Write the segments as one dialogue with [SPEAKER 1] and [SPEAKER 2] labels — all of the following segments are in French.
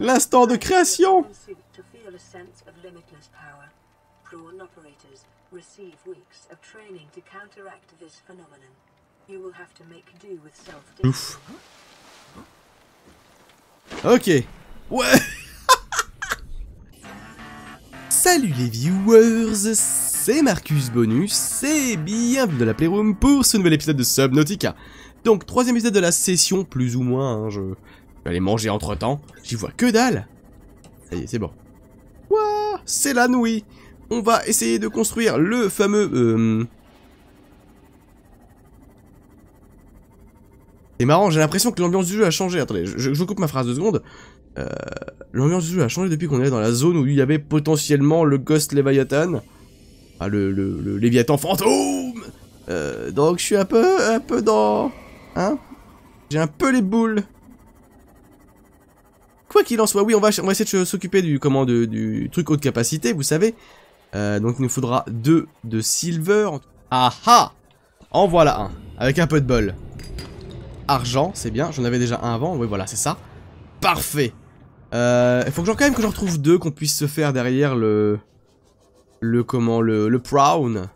[SPEAKER 1] L'instant de création Ouf. Ok. Ouais. Salut les viewers, c'est Marcus Bonus et bienvenue dans la Playroom pour ce nouvel épisode de Subnautica. Donc troisième épisode de la session, plus ou moins, hein, je... Je vais aller manger entre temps. J'y vois que dalle. Ça y est, c'est bon. Wouah C'est la nouille On va essayer de construire le fameux... Euh... C'est marrant, j'ai l'impression que l'ambiance du jeu a changé. Attendez, je, coupe ma phrase deux secondes. Euh, l'ambiance du jeu a changé depuis qu'on est dans la zone où il y avait potentiellement le Ghost Leviathan. Ah, le, le, le Léviathan fantôme euh, Donc je suis un peu, un peu dans... Hein J'ai un peu les boules. Quoi qu'il en soit, oui, on va, essayer de s'occuper du, comment, du truc haute capacité, vous savez. Euh, donc il nous faudra deux de silver. Ah ah En voilà un, avec un peu de bol. Argent, c'est bien, j'en avais déjà un avant, oui voilà, c'est ça. Parfait euh, Il faut que quand même que j'en retrouve deux, qu'on puisse se faire derrière le... Le comment, le, le Prown.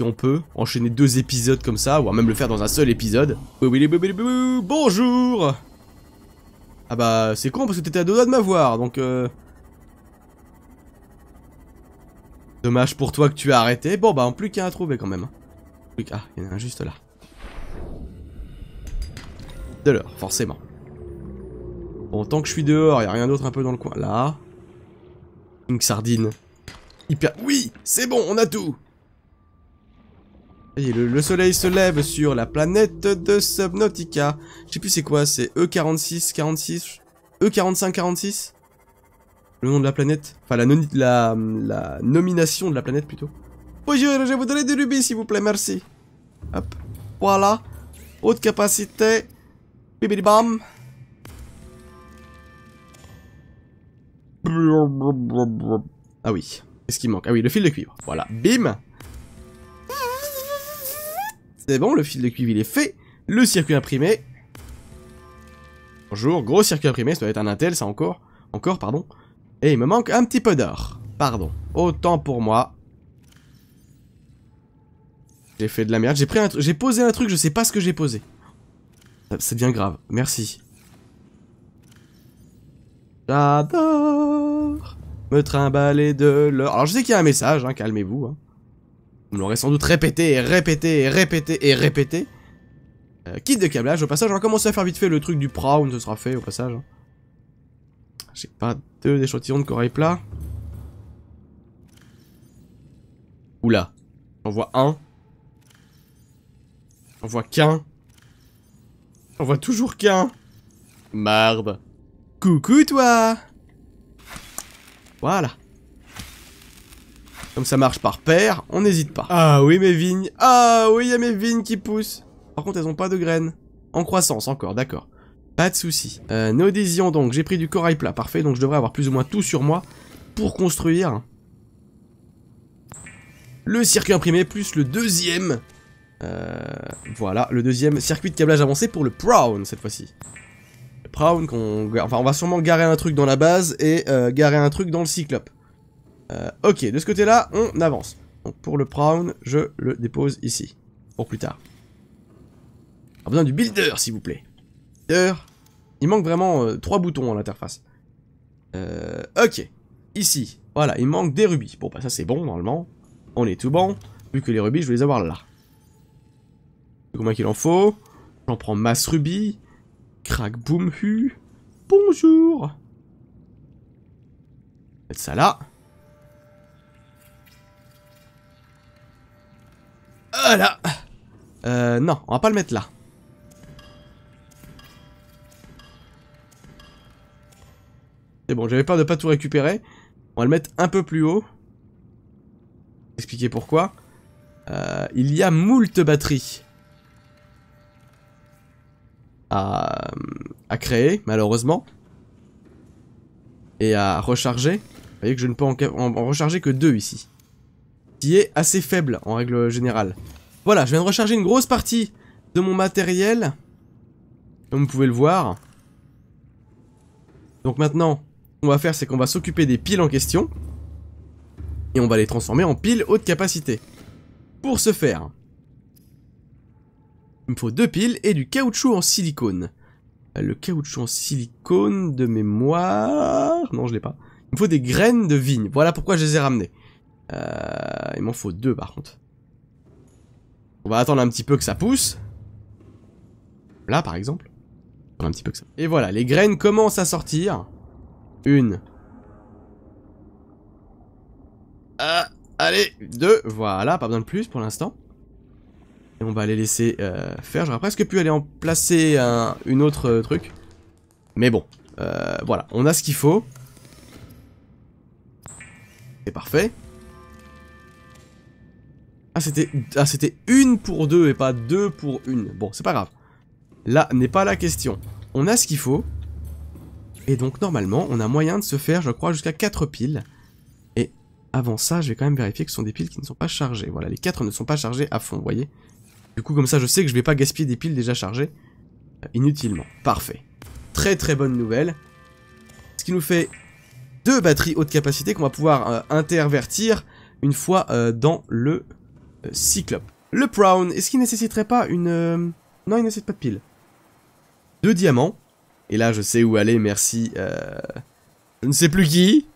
[SPEAKER 1] Si on peut enchaîner deux épisodes comme ça, ou même le faire dans un seul épisode. Bonjour ah bah c'est con parce que t'étais à deux doigts de m'avoir, donc euh. Dommage pour toi que tu as arrêté. Bon bah en plus en a trouvé quand même. Ah, il y en a un juste là. De forcément. Bon, tant que je suis dehors, il a rien d'autre un peu dans le coin. Là. Une sardine. Hyper... Oui C'est bon, on a tout le, soleil se lève sur la planète de Subnautica. Je sais plus c'est quoi, c'est E46, 46, E45, 46 Le nom de la planète Enfin, la, la, nomination de la planète plutôt. Bonjour, je vous voudrais des rubis s'il vous plaît, merci. Hop, voilà. Haute capacité. Bibidi bam. Ah oui, qu'est-ce qui manque Ah oui, le fil de cuivre. Voilà, bim c'est bon, le fil de cuivre il est fait. Le circuit imprimé. Bonjour, gros circuit imprimé, ça doit être un Intel, ça encore. Encore, pardon. Et il me manque un petit peu d'or. Pardon. Autant pour moi. J'ai fait de la merde. J'ai pris J'ai posé un truc, je sais pas ce que j'ai posé. Euh, c'est bien devient grave. Merci. J'adore me trimballer de l'or. Alors je sais qu'il y a un message, hein, calmez-vous. Hein. On l'aurait sans doute répété et répété et répété et répété. kit euh, de câblage, au passage, on va commencer à faire vite fait le truc du prawn, ce sera fait au passage. Hein. J'ai pas deux échantillons de corail plat. Oula. On voit un. On voit qu'un. On voit toujours qu'un. Marbe, Coucou toi Voilà. Comme ça marche par paire, on n'hésite pas. Ah oui mes vignes, ah oui il y a mes vignes qui poussent. Par contre elles ont pas de graines. En croissance encore, d'accord. Pas de souci. Euh, nos donc, j'ai pris du corail plat, parfait, donc je devrais avoir plus ou moins tout sur moi pour construire le circuit imprimé plus le deuxième. Euh, voilà, le deuxième circuit de câblage avancé pour le Prown cette fois-ci. Prown, on... enfin on va sûrement garer un truc dans la base et euh, garer un truc dans le Cyclope. Euh, ok, de ce côté-là, on avance. Donc pour le Prown, je le dépose ici. Pour plus tard. On a besoin du Builder, s'il vous plaît. Builder. Il manque vraiment euh, trois boutons à l'interface. Euh, ok. Ici. Voilà, il manque des rubis. Bon, bah ça c'est bon, normalement. On est tout bon. Vu que les rubis, je vais les avoir là. Combien qu'il en faut J'en prends masse rubis. Crac boum, hu. Bonjour. Mettre ça là. Voilà euh, non, on va pas le mettre là. C'est bon, j'avais peur de pas tout récupérer. On va le mettre un peu plus haut. Expliquer pourquoi. Euh, il y a moult batteries à, créer, malheureusement. Et à recharger. Vous voyez que je ne peux en recharger que deux ici est assez faible en règle générale. Voilà, je viens de recharger une grosse partie de mon matériel, comme vous pouvez le voir. Donc maintenant, ce qu'on va faire, c'est qu'on va s'occuper des piles en question, et on va les transformer en piles haute capacité. Pour ce faire, il me faut deux piles et du caoutchouc en silicone. Euh, le caoutchouc en silicone de mémoire... Non, je l'ai pas. Il me faut des graines de vigne. Voilà pourquoi je les ai ramenées. Euh, il m'en faut deux par contre. On va attendre un petit peu que ça pousse. Là par exemple. Un petit peu que ça. Et voilà, les graines commencent à sortir. Une. Ah, allez, deux. Voilà, pas besoin de plus pour l'instant. Et on va les laisser euh, faire. J'aurais presque pu aller en placer un, une autre euh, truc. Mais bon, euh, voilà, on a ce qu'il faut. C'est parfait. Ah, c'était ah, une pour deux et pas deux pour une. Bon, c'est pas grave. Là n'est pas la question. On a ce qu'il faut. Et donc, normalement, on a moyen de se faire, je crois, jusqu'à quatre piles. Et avant ça, je vais quand même vérifier que ce sont des piles qui ne sont pas chargées. Voilà, les quatre ne sont pas chargées à fond, vous voyez Du coup, comme ça, je sais que je vais pas gaspiller des piles déjà chargées. Euh, inutilement. Parfait. Très très bonne nouvelle. Ce qui nous fait deux batteries haute capacité qu'on va pouvoir euh, intervertir une fois euh, dans le Cyclope. Euh, le Brown, est-ce qu'il nécessiterait pas une... Euh, non, il nécessite pas de pile. Deux diamants. Et là, je sais où aller, merci. Euh, je ne sais plus qui.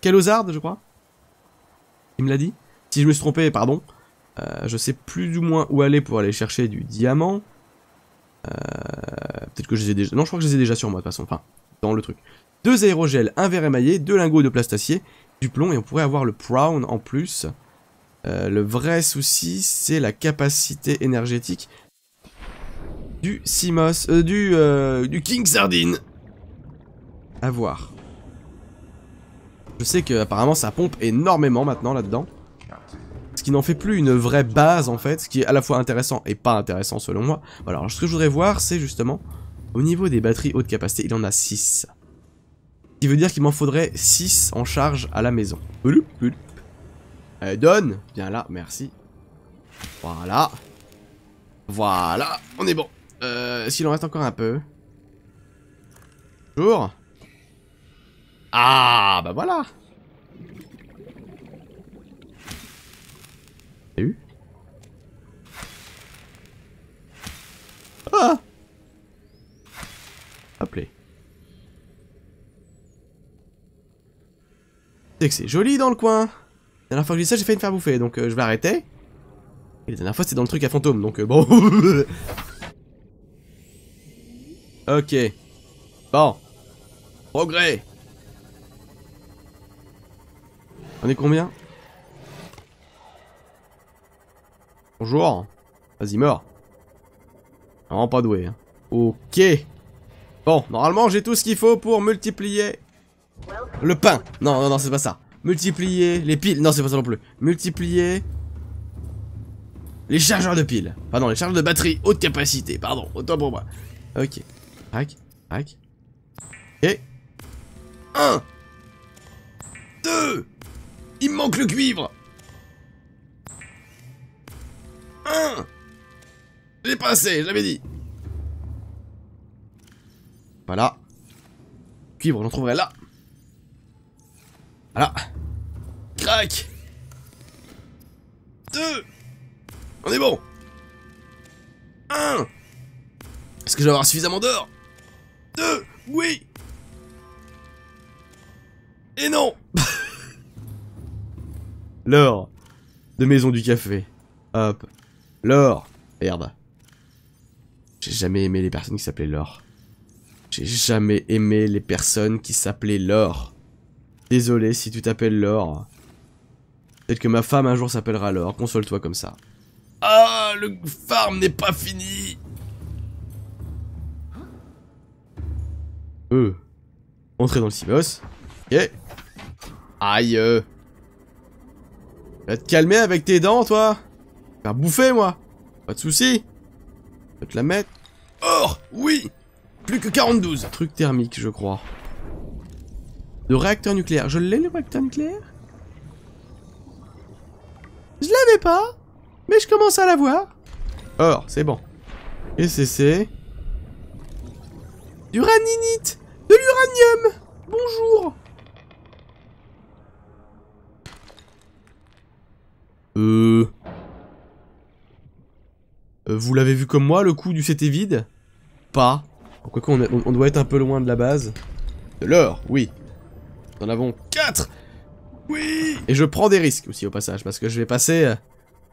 [SPEAKER 1] Calozard, je crois. Il me l'a dit. Si je me suis trompé, pardon. je sais plus ou moins où aller pour aller chercher du diamant. Peut-être que je les ai déjà... Non, je crois que je les ai déjà sur moi, de toute façon. Enfin, dans le truc. Deux aérogels, un verre émaillé, deux lingots de plastacier, du plomb, et on pourrait avoir le Brown en plus. Euh, le vrai souci, c'est la capacité énergétique du Simos, euh, du, euh, du King Sardine. À voir. Je sais que apparemment ça pompe énormément maintenant là-dedans. Ce qui n'en fait plus une vraie base en fait, ce qui est à la fois intéressant et pas intéressant selon moi. Alors ce que je voudrais voir c'est justement, au niveau des batteries haute capacité, il en a 6. Ce qui veut dire qu'il m'en faudrait 6 en charge à la maison donne Viens là, merci. Voilà. Voilà, on est bon. Euh, S'il en reste encore un peu. Bonjour. Ah, bah voilà T'as vu Ah Appelé. C'est que c'est joli dans le coin la dernière fois que j'ai ça, j'ai fait une faire bouffer, donc euh, je vais arrêter. Et la dernière fois, c'était dans le truc à fantôme, donc euh, bon... ok. Bon. Progrès On est combien Bonjour Vas-y, meurs Non, pas doué. Hein. Ok Bon, normalement, j'ai tout ce qu'il faut pour multiplier... Le pain Non, non, non, c'est pas ça Multiplier les piles. Non, c'est pas ça non plus. Multiplier les chargeurs de piles. Pardon, les chargeurs de batterie haute capacité. Pardon, autant pour moi. Ok. Hack, hack. Et... 1 2 Il me manque le cuivre 1 J'ai pas assez, dit Voilà. Cuivre, on en trouverait là. Voilà. Crac Deux On est bon Un Est-ce que je vais avoir suffisamment d'or Deux Oui Et non L'or de Maison du Café. Hop. L'or. Merde. J'ai jamais aimé les personnes qui s'appelaient l'or. J'ai jamais aimé les personnes qui s'appelaient l'or. Désolé si tu t'appelles l'or. Peut-être que ma femme un jour s'appellera alors, console-toi comme ça. Ah, le farm n'est pas fini hein Euh. Entrer dans le cybos. Ok. Aïe. Euh. Va te calmer avec tes dents, toi. Faire bouffer, moi. Pas de soucis. Je vais te la mettre. Or, oui Plus que 42. truc thermique, je crois. Le réacteur nucléaire. Je l'ai, le réacteur nucléaire je l'avais pas, mais je commence à l'avoir. Or, c'est bon. Et c'est... c'est Uraninite, De l'uranium Bonjour Euh... vous l'avez vu comme moi, le coup du c'était vide Pas. Quoique on, on, doit être un peu loin de la base. De l'or, oui. en avons 4 oui Et je prends des risques aussi au passage, parce que je vais passer euh,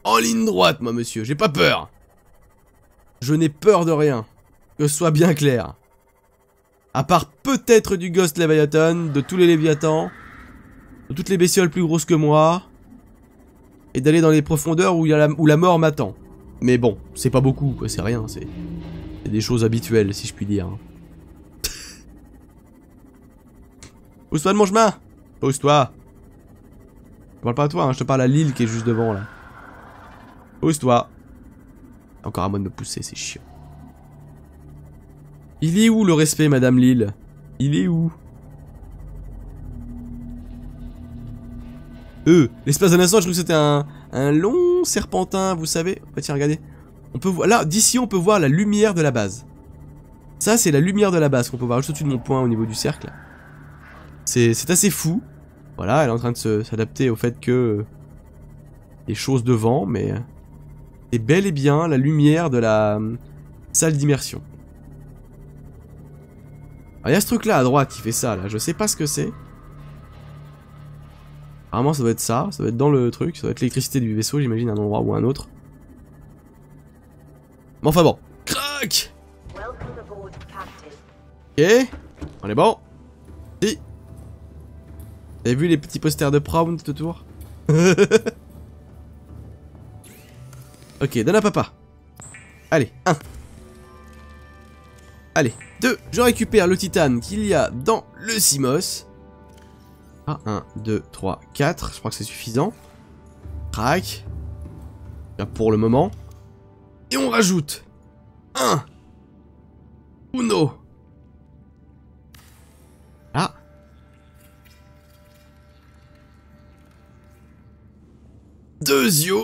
[SPEAKER 1] en ligne droite, moi, monsieur. J'ai pas peur. Je n'ai peur de rien. Que ce soit bien clair. À part peut-être du Ghost Leviathan, de tous les Léviathans, de toutes les bestioles plus grosses que moi, et d'aller dans les profondeurs où, a la, où la mort m'attend. Mais bon, c'est pas beaucoup, c'est rien, c'est des choses habituelles, si je puis dire. Pousse-toi de mon chemin Pousse-toi je parle pas à toi, hein, je te parle à Lille qui est juste devant là. Pousse-toi. Encore à moi de me pousser, c'est chiant. Il est où le respect, Madame Lille Il est où Euh, l'espace d'un instant, je trouve que c'était un, un long serpentin, vous savez. tiens, regardez. On peut voir, là, d'ici, on peut voir la lumière de la base. Ça, c'est la lumière de la base qu'on peut voir juste au-dessus de mon point au niveau du cercle. C'est assez fou. Voilà, elle est en train de s'adapter au fait que euh, des choses devant, mais euh, c'est bel et bien la lumière de la euh, salle d'immersion. Il y a ce truc là à droite qui fait ça là, je sais pas ce que c'est. Apparemment ça doit être ça, ça doit être dans le truc, ça doit être l'électricité du vaisseau j'imagine, un endroit ou un autre. Mais enfin bon. Crac Ok, on est bon avez vu les petits posters de prom tout autour Ok, donne à papa. Allez, 1. Allez, 2. Je récupère le titane qu'il y a dans le Simos. Ah, 1, 2, 3, 4. Je crois que c'est suffisant. Crac. Pour le moment. Et on rajoute 1. Uno. Deux yeux.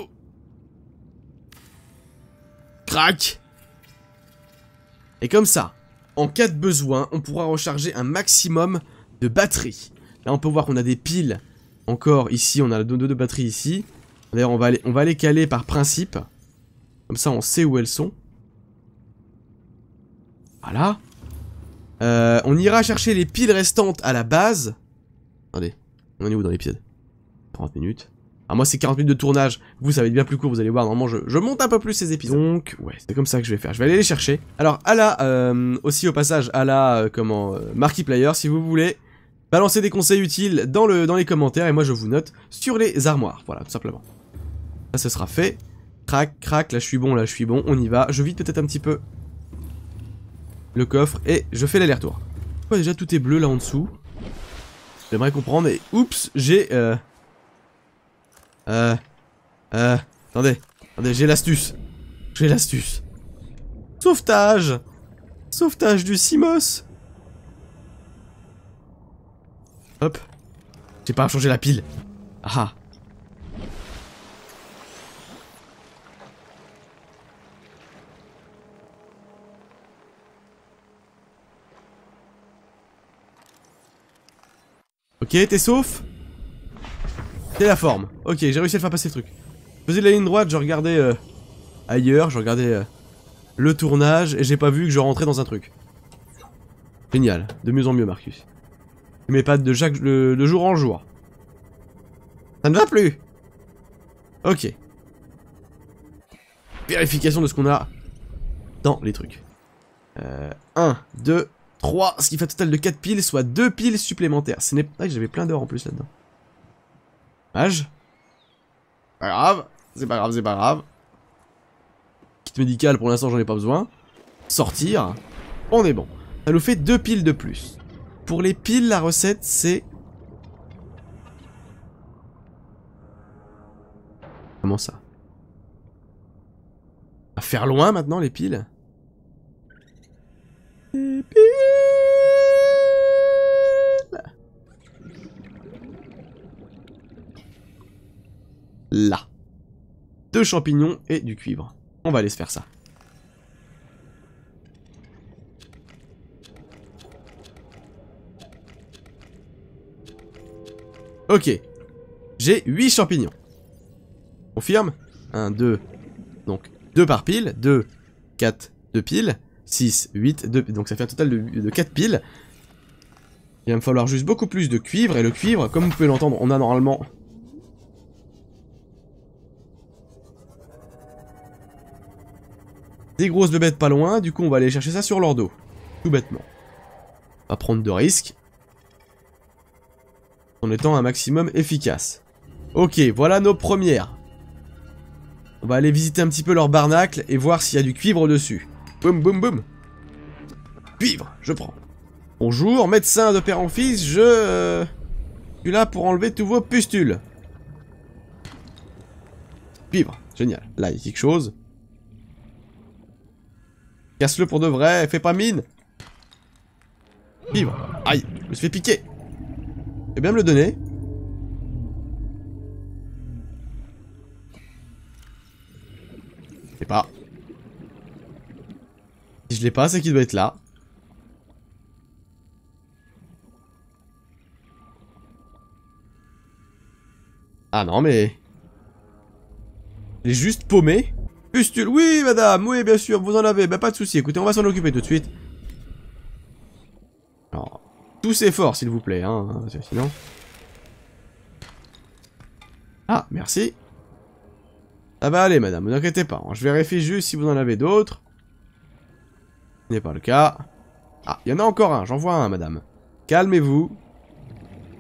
[SPEAKER 1] Crac. Et comme ça, en cas de besoin, on pourra recharger un maximum de batteries. Là, on peut voir qu'on a des piles encore ici. On a deux, batteries ici. D'ailleurs, on, va les caler par principe. Comme ça, on sait où elles sont. Voilà. Euh, on ira chercher les piles restantes à la base. Attendez, on est où dans l'épisode 30 minutes. Alors ah, moi c'est 40 minutes de tournage, vous ça va être bien plus court, vous allez voir, normalement je, je monte un peu plus ces épisodes. Donc ouais, c'est comme ça que je vais faire, je vais aller les chercher. Alors à la, euh, aussi au passage, à la, euh, comment, euh, Marky player si vous voulez, balancez des conseils utiles dans, le, dans les commentaires et moi je vous note sur les armoires, voilà tout simplement. Ça ce sera fait, crac, crac, là je suis bon, là je suis bon, on y va, je vide peut-être un petit peu le coffre et je fais l'aller-retour. déjà tout est bleu là en dessous, j'aimerais comprendre et oups, j'ai... Euh... Euh... Attendez. Attendez, j'ai l'astuce. J'ai l'astuce. Sauvetage Sauvetage du Simos Hop. J'ai pas à changer la pile. Ah, ah Ok, t'es sauf c'est la forme. Ok, j'ai réussi à le faire passer le truc. Je faisais de la ligne droite, je regardais euh, ailleurs, je regardais euh, le tournage, et j'ai pas vu que je rentrais dans un truc. Génial, de mieux en mieux, Marcus. Mais pas de, de, jour en jour. Ça ne va plus Ok. Vérification de ce qu'on a dans les trucs. 1, 2, 3, ce qui fait un total de 4 piles, soit 2 piles supplémentaires. Ce n'est pas que j'avais plein d'or en plus là-dedans. Mage. Pas grave, c'est pas grave, c'est pas grave. Kit médical, pour l'instant j'en ai pas besoin. Sortir, on est bon. Ça nous fait deux piles de plus. Pour les piles, la recette c'est... Comment ça À faire loin maintenant Les piles là. Deux champignons et du cuivre. On va aller se faire ça. Ok. J'ai 8 champignons. Confirme 1, 2. Donc 2 par pile. 2, 4, 2 piles. 6, 8, 2. Donc ça fait un total de, de 4 piles. Il va me falloir juste beaucoup plus de cuivre. Et le cuivre, comme vous pouvez l'entendre, on a normalement Des grosses bêtes pas loin, du coup on va aller chercher ça sur leur dos. Tout bêtement. Pas prendre de risques. En étant un maximum efficace. Ok, voilà nos premières. On va aller visiter un petit peu leur barnacle et voir s'il y a du cuivre dessus. Boum boum boum Cuivre, je prends. Bonjour, médecin de père en fils, je... Euh, suis là pour enlever tous vos pustules. Cuivre, génial. Là, il y a quelque chose. Casse-le pour de vrai, fais pas mine Vive, Aïe, je me suis fait piquer Et bien me le donner. Je pas. Si je l'ai pas, c'est qu'il doit être là. Ah non, mais... Il est juste paumé Pustule, oui madame, oui bien sûr, vous en avez, bah pas de souci. écoutez, on va s'en occuper tout de suite. Alors, tous forts, s'il vous plaît, hein, sinon... Ah, merci. Ah bah allez madame, ne vous inquiétez pas, hein. je vérifie juste si vous en avez d'autres. Ce n'est pas le cas. Ah, il y en a encore un, j'en vois un madame. Calmez-vous.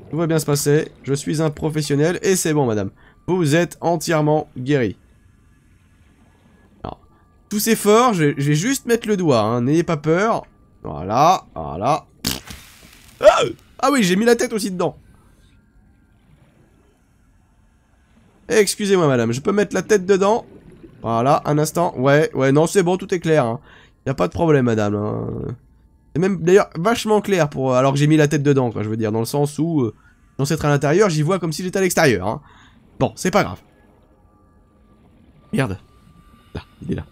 [SPEAKER 1] Tout va bien se passer, je suis un professionnel et c'est bon madame. Vous êtes entièrement guéri. Tout c'est fort, je vais juste mettre le doigt, hein. n'ayez pas peur. Voilà, voilà. Ah, ah, oui, j'ai mis la tête aussi dedans. Eh, excusez-moi madame, je peux mettre la tête dedans Voilà, un instant, ouais, ouais, non c'est bon, tout est clair hein. n'y a pas de problème madame hein. C'est même d'ailleurs vachement clair pour... Euh, alors que j'ai mis la tête dedans quoi, je veux dire, dans le sens où... Euh, dans cette à l'intérieur, j'y vois comme si j'étais à l'extérieur hein. Bon, c'est pas grave. Merde. Là, il est là.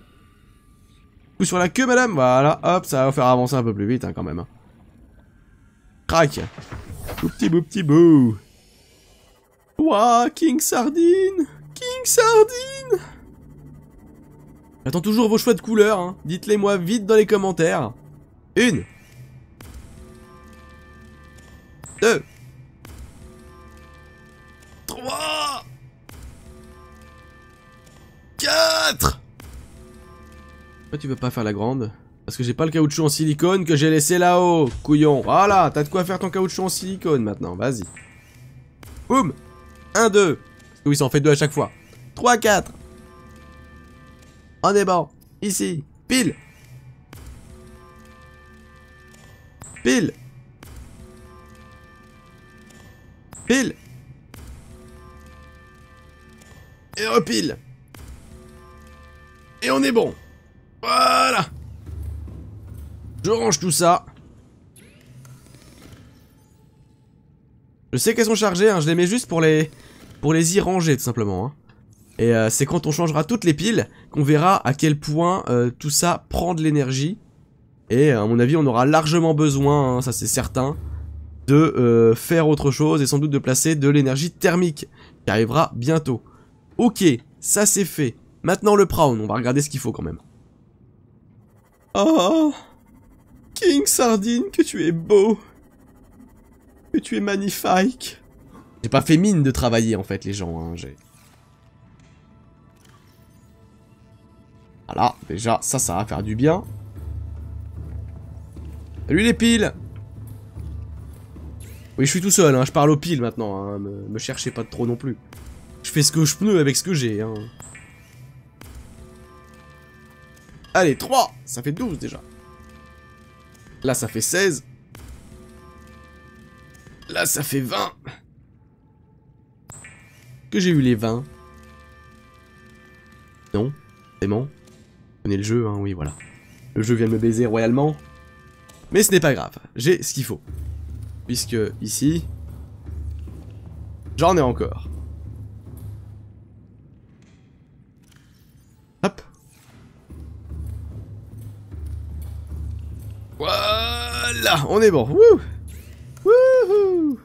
[SPEAKER 1] Coup sur la queue, madame Voilà, hop, ça va faire avancer un peu plus vite, hein, quand même. Hein. Crac. Petit bout, petit bou Ouah, King Sardine King Sardine J'attends toujours vos choix de couleurs, hein. dites-les moi vite dans les commentaires. Une Deux Trois Quatre tu veux pas faire la grande Parce que j'ai pas le caoutchouc en silicone que j'ai laissé là-haut, couillon. Voilà, t'as de quoi faire ton caoutchouc en silicone maintenant, vas-y. Boum 1, 2. Oui, ça en fait deux à chaque fois. 3, 4. On est bon. Ici. Pile. Pile. Pile. Et repile. Et on est bon. Voilà Je range tout ça. Je sais qu'elles sont chargées, hein. je les mets juste pour les, pour les y ranger tout simplement. Hein. Et euh, c'est quand on changera toutes les piles qu'on verra à quel point euh, tout ça prend de l'énergie. Et à mon avis on aura largement besoin, hein, ça c'est certain, de euh, faire autre chose et sans doute de placer de l'énergie thermique qui arrivera bientôt. Ok, ça c'est fait. Maintenant le Prawn, on va regarder ce qu'il faut quand même. Oh King Sardine, que tu es beau Que tu es magnifique J'ai pas fait mine de travailler en fait les gens, hein, Voilà, déjà, ça, ça va faire du bien. Salut les piles Oui, je suis tout seul, hein, je parle aux piles maintenant, hein, me, cherchez pas trop non plus. Je fais ce que je peux avec ce que j'ai, hein. Allez, 3 Ça fait 12 déjà. Là, ça fait 16. Là, ça fait 20. Que j'ai eu les 20. Non, vraiment. Connais le jeu, hein, oui, voilà. Le jeu vient de me baiser royalement. Mais ce n'est pas grave, j'ai ce qu'il faut. Puisque ici, j'en ai encore. là, on est bon. Wouh Wouhou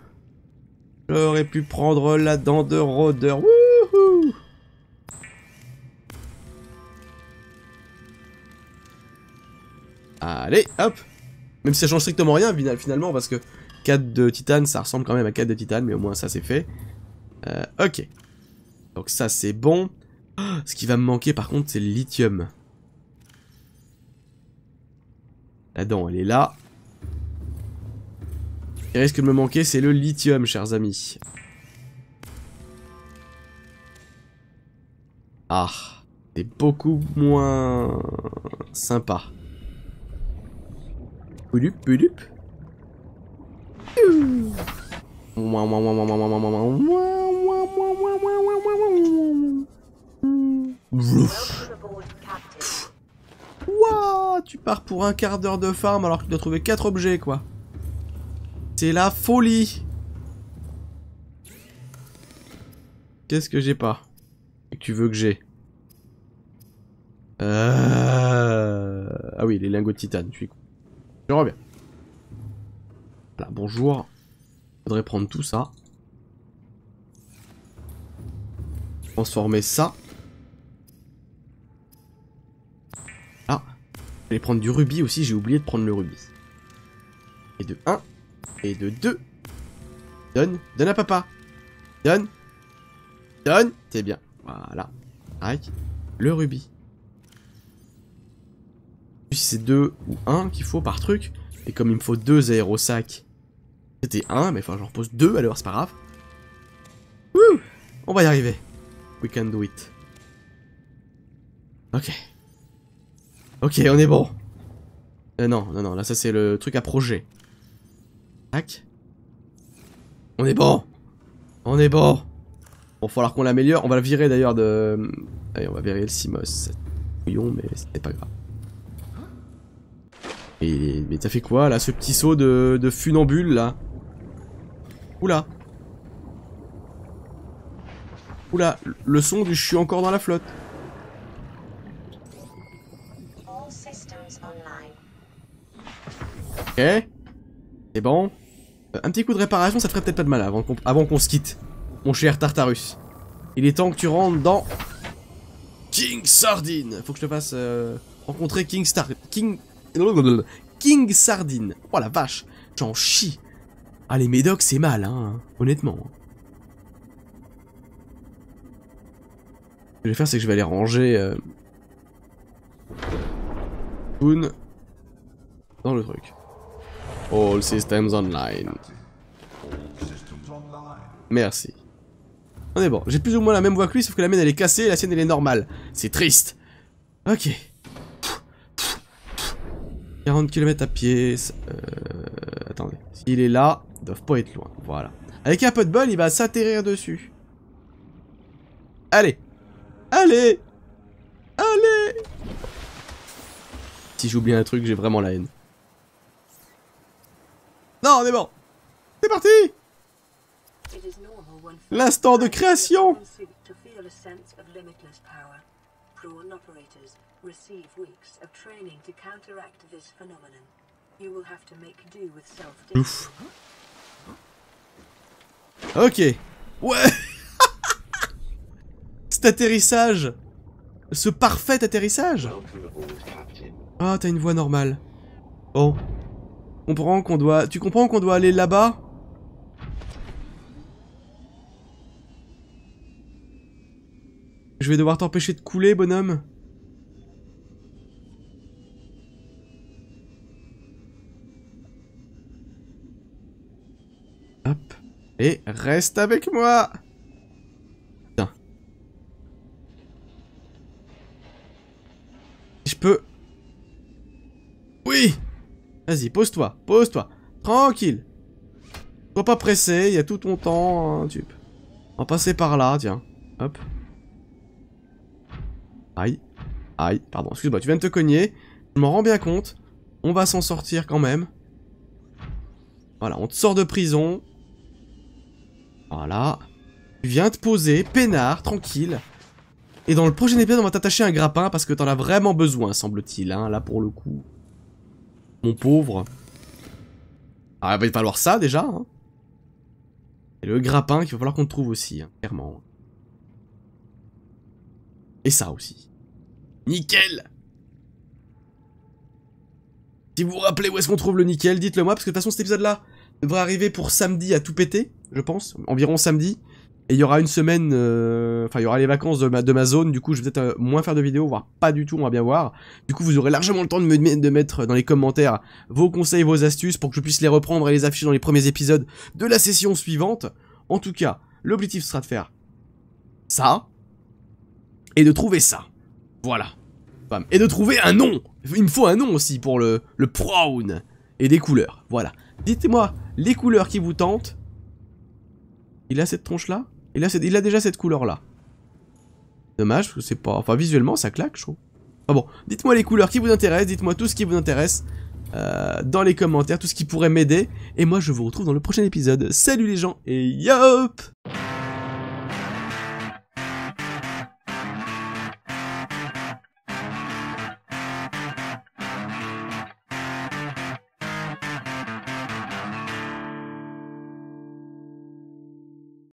[SPEAKER 1] J'aurais pu prendre la dent de rôdeur. Wouhou Allez, hop Même si ça change strictement rien finalement, parce que 4 de titane, ça ressemble quand même à 4 de titane, mais au moins ça c'est fait. Euh, ok. Donc ça c'est bon. Oh, ce qui va me manquer par contre, c'est le lithium. La dent, elle est là. Il risque de me manquer, c'est le lithium, chers amis. Ah, c'est beaucoup moins sympa. Poulup, poulup. Wouah, tu pars pour un quart d'heure de farm alors que tu dois trouver 4 objets, quoi. C'est la folie Qu'est-ce que j'ai pas que tu veux que j'ai euh, Ah oui, les lingots de titane, je suis con. Je reviens. Voilà, bonjour. Faudrait prendre tout ça. Transformer ça. Ah. Je prendre du rubis aussi, j'ai oublié de prendre le rubis. Et de 1 et de 2. Donne, donne à papa. Donne. Donne. C'est bien. Voilà. Avec le rubis. Si c'est 2 ou 1 qu'il faut par truc. Et comme il me faut deux aérosacs, c'était 1, mais enfin j'en repose 2 alors, c'est pas grave. Wouh On va y arriver. We can do it. Ok. Ok, on est bon. Euh, non, non, non, là ça c'est le truc à projet. Tac. On est bon On est bon Bon, falloir qu'on l'améliore. On va le virer d'ailleurs de... Allez, on va virer le Simos. Couillon, mais c'est pas grave. Et... Mais t'as fait quoi, là, ce petit saut de, de funambule, là Oula Oula, le son du « je suis encore dans la flotte ». Ok. C'est bon. Euh, un petit coup de réparation, ça ferait peut-être pas de mal avant qu'on se quitte, mon cher Tartarus. Il est temps que tu rentres dans... King Sardine Faut que je te fasse euh, rencontrer King Star... King... King Sardine Oh la vache J'en chie Ah les médocs c'est mal, hein, honnêtement. Ce que je vais faire c'est que je vais aller ranger... Euh, dans le truc. All systems online. Merci. On est bon. J'ai plus ou moins la même voix que lui, sauf que la mienne elle est cassée et la sienne elle est normale. C'est triste. Ok. 40 km à pied. Euh, attendez. S'il est là, ne doivent pas être loin. Voilà. Avec un peu de bol, il va s'atterrir dessus. Allez. Allez. Allez. Si j'oublie un truc, j'ai vraiment la haine. Non, on est bon. C'est parti L'instant de création Ouf. Ok. Ouais Cet atterrissage Ce parfait atterrissage Ah, t'as une voix normale. Bon. Oh comprends qu'on doit... Tu comprends qu'on doit aller là-bas Je vais devoir t'empêcher de couler, bonhomme. Hop. Et reste avec moi Je peux... Oui Vas-y, pose-toi, pose-toi. Tranquille. Sois pas pressé, il y a tout ton temps, hein, On va passer par là, tiens. Hop. Aïe. Aïe, pardon, excuse-moi, tu viens de te cogner. Je m'en rends bien compte. On va s'en sortir quand même. Voilà, on te sort de prison. Voilà. Tu viens te poser, peinard, tranquille. Et dans le prochain épisode, on va t'attacher un grappin parce que t'en as vraiment besoin, semble-t-il, hein, là pour le coup. Mon pauvre. Ah, il va falloir ça déjà. Hein. Et le grappin qu'il va falloir qu'on trouve aussi, hein, clairement. Et ça aussi. Nickel Si vous vous rappelez où est-ce qu'on trouve le nickel, dites-le moi, parce que de toute façon cet épisode-là devrait arriver pour samedi à tout péter, je pense, environ samedi. Et il y aura une semaine, euh, enfin il y aura les vacances de ma, de ma zone, du coup je vais peut-être euh, moins faire de vidéos, voire pas du tout, on va bien voir. Du coup vous aurez largement le temps de, me, de mettre dans les commentaires vos conseils, vos astuces pour que je puisse les reprendre et les afficher dans les premiers épisodes de la session suivante. En tout cas, l'objectif sera de faire ça et de trouver ça. Voilà. Et de trouver un nom Il me faut un nom aussi pour le, le Prown Et des couleurs, voilà. Dites-moi les couleurs qui vous tentent. Il a cette tronche-là et là, il a déjà cette couleur-là. Dommage, parce que c'est pas... Enfin, visuellement, ça claque, je trouve. Ah bon, dites-moi les couleurs qui vous intéressent, dites-moi tout ce qui vous intéresse euh, dans les commentaires, tout ce qui pourrait m'aider. Et moi, je vous retrouve dans le prochain épisode. Salut les gens, et yop